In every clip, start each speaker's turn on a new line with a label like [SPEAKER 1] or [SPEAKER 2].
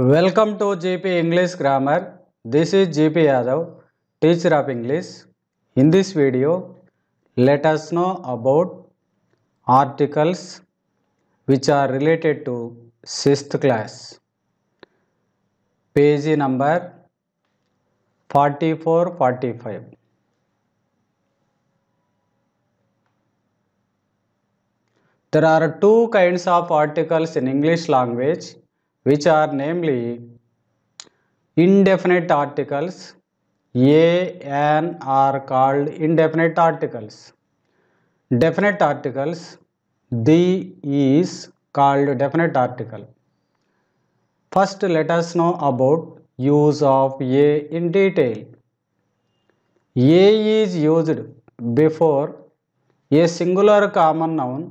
[SPEAKER 1] Welcome to JP English Grammar. This is JP Yadav, teacher of English. In this video, let us know about articles which are related to 6th class. Page number 44 45. There are two kinds of articles in English language which are namely indefinite articles a and are called indefinite articles definite articles the is called definite article first let us know about use of a in detail a is used before a singular common noun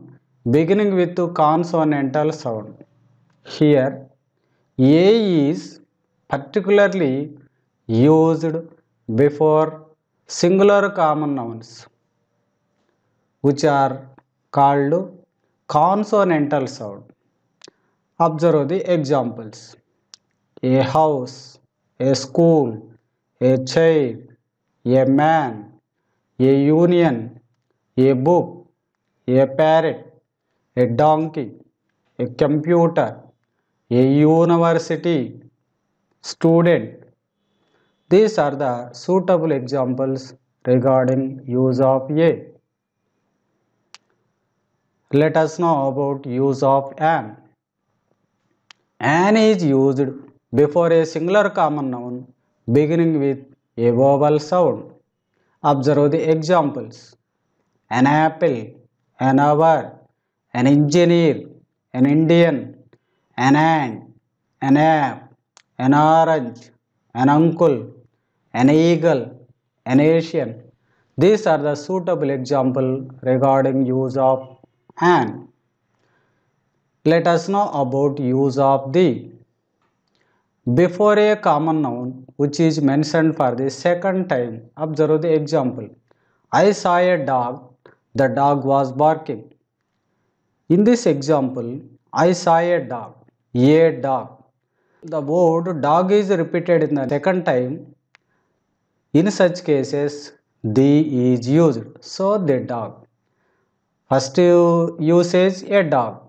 [SPEAKER 1] beginning with consonantal sound here A is particularly used before singular common nouns which are called consonantal sound. Observe the examples. A house, a school, a child, a man, a union, a book, a parrot, a donkey, a computer, a university, student. These are the suitable examples regarding use of a. Let us know about use of an. An is used before a singular common noun beginning with a vowel sound. Observe the examples. An apple, an hour, an engineer, an Indian, an ant, an app, an orange, an uncle, an eagle, an Asian. These are the suitable example regarding use of an. Let us know about use of the. Before a common noun which is mentioned for the second time, observe the example. I saw a dog, the dog was barking. In this example, I saw a dog a dog. The word dog is repeated in the second time. In such cases, the is used. So the dog. First you usage a dog.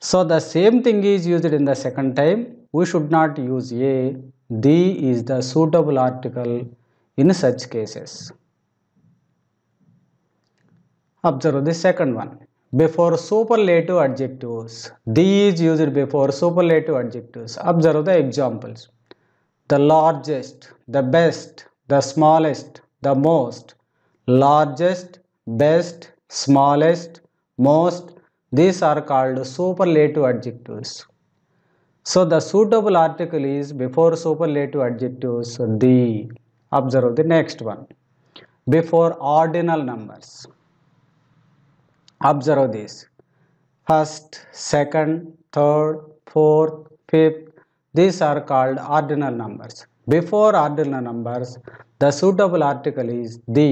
[SPEAKER 1] So the same thing is used in the second time. We should not use a. The is the suitable article in such cases. Observe the second one before superlative adjectives. These used before superlative adjectives. Observe the examples. The largest, the best, the smallest, the most. Largest, best, smallest, most. These are called superlative adjectives. So the suitable article is before superlative adjectives the. Observe the next one. Before ordinal numbers. Observe this. First, second, third, fourth, fifth. These are called ordinal numbers. Before ordinal numbers, the suitable article is the.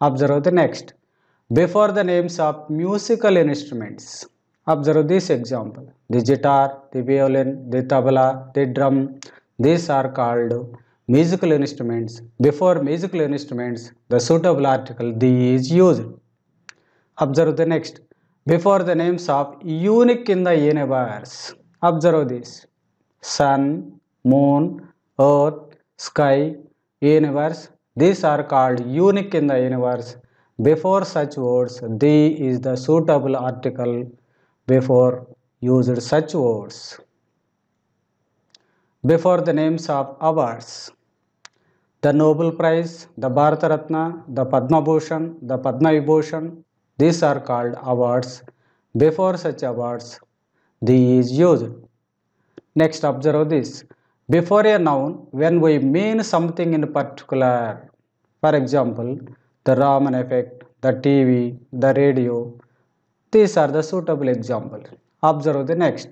[SPEAKER 1] Observe the next. Before the names of musical instruments. Observe this example. The guitar, the violin, the tabla, the drum. These are called musical instruments. Before musical instruments, the suitable article the is used. Observe the next. Before the names of unique in the universe. Observe this. Sun, moon, earth, sky, universe. These are called unique in the universe. Before such words, the is the suitable article before used such words. Before the names of awards, the Nobel Prize, the Bharat Ratna, the Padma Bhushan, the Padma Vibhushan, these are called awards. Before such awards, the is used. Next observe this. Before a noun, when we mean something in particular, for example, the Raman effect, the TV, the radio, these are the suitable examples. Observe the next.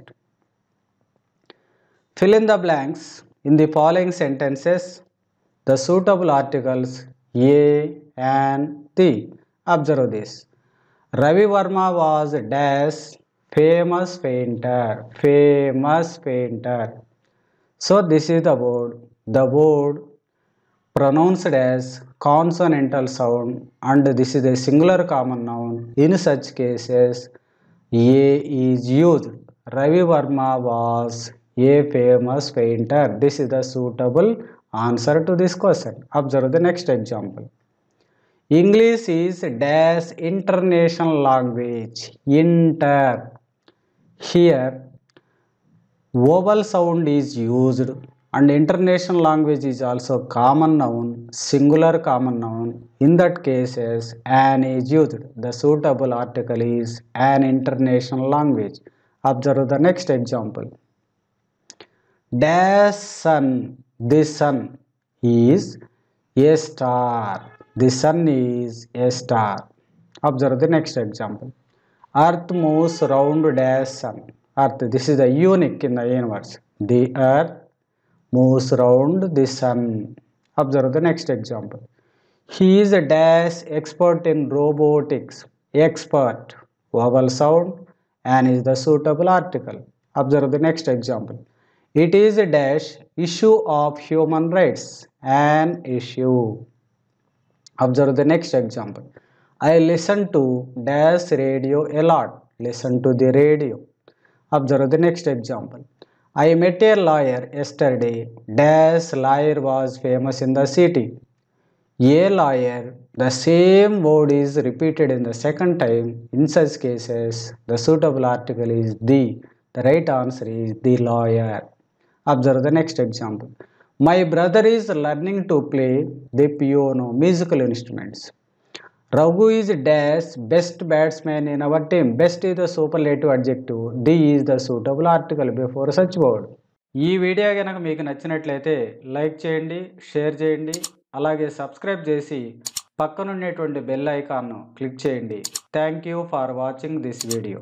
[SPEAKER 1] Fill in the blanks in the following sentences. The suitable articles a, and, the. Observe this. Ravi Verma was dash famous painter, famous painter. So this is the word. The word pronounced as consonantal sound and this is a singular common noun. In such cases, A is used. Ravi Verma was a famous painter. This is the suitable answer to this question. Observe the next example. English is dash international language. Inter. Here, vowel sound is used and international language is also common noun, singular common noun. In that case, as an is used. The suitable article is an international language. Observe the next example. Dash sun. This sun is a star the sun is a star observe the next example earth moves round the sun earth this is the unique in the universe the earth moves round the sun observe the next example he is a dash expert in robotics expert vowel sound and is the suitable article observe the next example it is a dash issue of human rights an issue observe the next example i listen to dash radio a lot listen to the radio observe the next example i met a lawyer yesterday dash lawyer was famous in the city a lawyer the same word is repeated in the second time in such cases the suitable article is the the right answer is the lawyer observe the next example my brother is learning to play the piano musical instruments Raghu is dash best batsmen in our team best is the superlative adjective the is the suitable article before such board ఈ video కనుక మీకు నచ్చినట్లయితే like చేయండి share చేయండి అలాగే subscribe చేసి పక్కనుండేటువంటి bell ఐకాన్ను క్లిక్ చేయండి thank you for watching this video